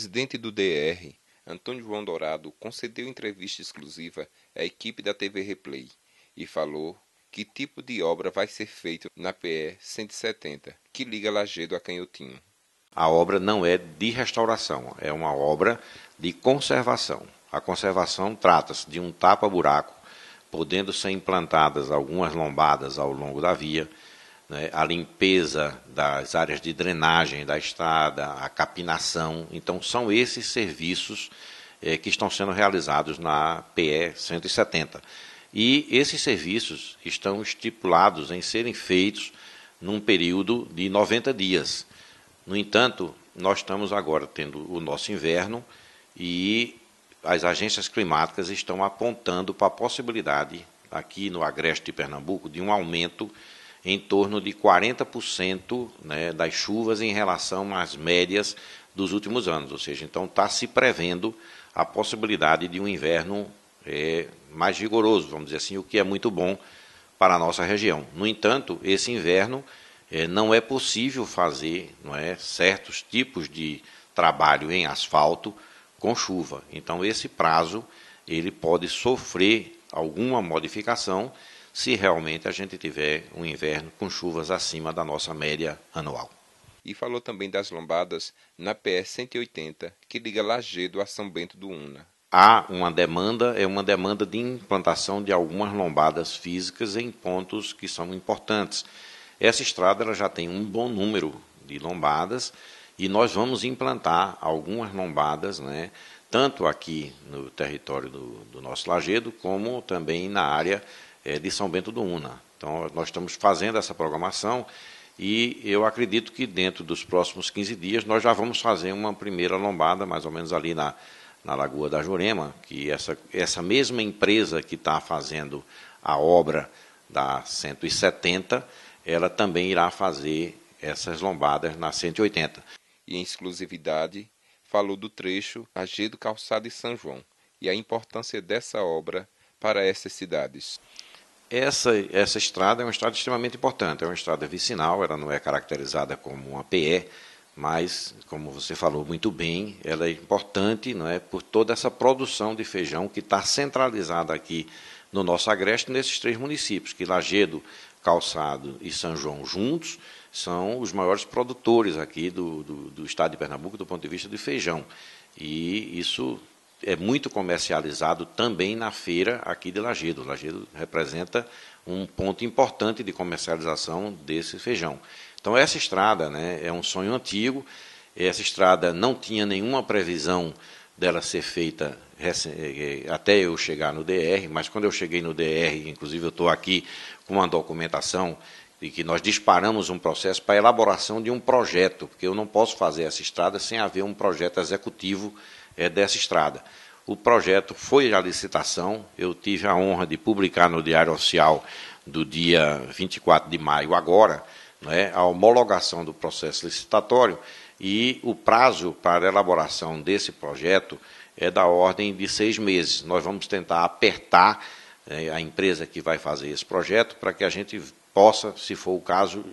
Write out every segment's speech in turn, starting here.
presidente do DR, Antônio João Dourado, concedeu entrevista exclusiva à equipe da TV Replay e falou que tipo de obra vai ser feita na PE 170, que liga Lagedo a Canhotinho. A obra não é de restauração, é uma obra de conservação. A conservação trata-se de um tapa-buraco, podendo ser implantadas algumas lombadas ao longo da via, né, a limpeza das áreas de drenagem da estrada, a capinação. Então, são esses serviços é, que estão sendo realizados na PE 170. E esses serviços estão estipulados em serem feitos num período de 90 dias. No entanto, nós estamos agora tendo o nosso inverno e as agências climáticas estão apontando para a possibilidade, aqui no Agreste de Pernambuco, de um aumento em torno de 40% né, das chuvas em relação às médias dos últimos anos. Ou seja, então está se prevendo a possibilidade de um inverno é, mais rigoroso, vamos dizer assim, o que é muito bom para a nossa região. No entanto, esse inverno é, não é possível fazer não é, certos tipos de trabalho em asfalto com chuva. Então, esse prazo ele pode sofrer alguma modificação se realmente a gente tiver um inverno com chuvas acima da nossa média anual. E falou também das lombadas na PS 180, que liga Lagedo a São Bento do Una. Há uma demanda, é uma demanda de implantação de algumas lombadas físicas em pontos que são importantes. Essa estrada ela já tem um bom número de lombadas e nós vamos implantar algumas lombadas, né, tanto aqui no território do, do nosso Lagedo, como também na área é, de São Bento do Una. Então, nós estamos fazendo essa programação e eu acredito que dentro dos próximos 15 dias nós já vamos fazer uma primeira lombada, mais ou menos ali na, na Lagoa da Jurema, que essa, essa mesma empresa que está fazendo a obra da 170, ela também irá fazer essas lombadas na 180. E em exclusividade, falou do trecho Agedo Calçado e São João e a importância dessa obra para essas cidades. Essa, essa estrada é uma estrada extremamente importante, é uma estrada vicinal, ela não é caracterizada como uma PE, mas, como você falou muito bem, ela é importante não é, por toda essa produção de feijão que está centralizada aqui no nosso agreste, nesses três municípios, que Lagedo, Calçado e São João juntos são os maiores produtores aqui do, do, do estado de Pernambuco do ponto de vista de feijão. E isso é muito comercializado também na feira aqui de Lagedo. Lagedo representa um ponto importante de comercialização desse feijão. Então, essa estrada né, é um sonho antigo, essa estrada não tinha nenhuma previsão dela ser feita eh, eh, até eu chegar no DR, mas quando eu cheguei no DR, inclusive eu estou aqui com uma documentação de que nós disparamos um processo para a elaboração de um projeto, porque eu não posso fazer essa estrada sem haver um projeto executivo é, dessa estrada. O projeto foi a licitação, eu tive a honra de publicar no Diário Oficial do dia 24 de maio, agora, né, a homologação do processo licitatório e o prazo para elaboração desse projeto é da ordem de seis meses. Nós vamos tentar apertar eh, a empresa que vai fazer esse projeto para que a gente possa, se for o caso,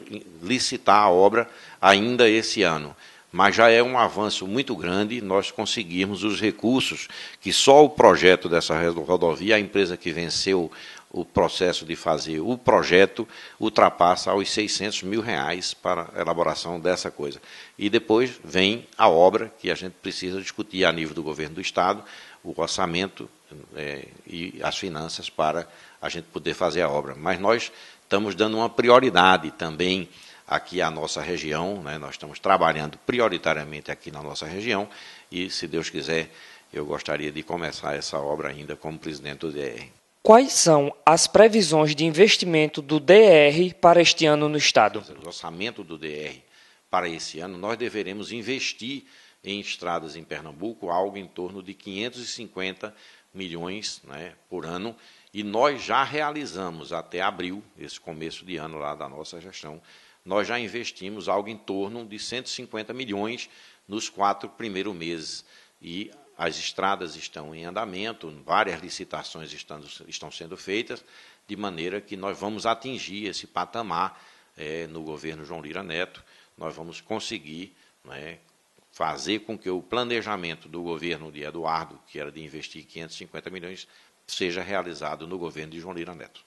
licitar a obra ainda esse ano. Mas já é um avanço muito grande nós conseguirmos os recursos que só o projeto dessa rodovia, a empresa que venceu o processo de fazer o projeto, ultrapassa aos 600 mil reais para a elaboração dessa coisa. E depois vem a obra que a gente precisa discutir a nível do governo do Estado, o orçamento é, e as finanças para a gente poder fazer a obra. Mas nós estamos dando uma prioridade também aqui à nossa região, né? nós estamos trabalhando prioritariamente aqui na nossa região e, se Deus quiser, eu gostaria de começar essa obra ainda como presidente do DR. Quais são as previsões de investimento do DR para este ano no Estado? O orçamento do DR para esse ano, nós deveremos investir em estradas em Pernambuco algo em torno de 550 milhões né, por ano e nós já realizamos até abril, esse começo de ano lá da nossa gestão, nós já investimos algo em torno de 150 milhões nos quatro primeiros meses. E as estradas estão em andamento, várias licitações estão, estão sendo feitas, de maneira que nós vamos atingir esse patamar é, no governo João Lira Neto. Nós vamos conseguir né, fazer com que o planejamento do governo de Eduardo, que era de investir 550 milhões, seja realizado no governo de João Lira Neto.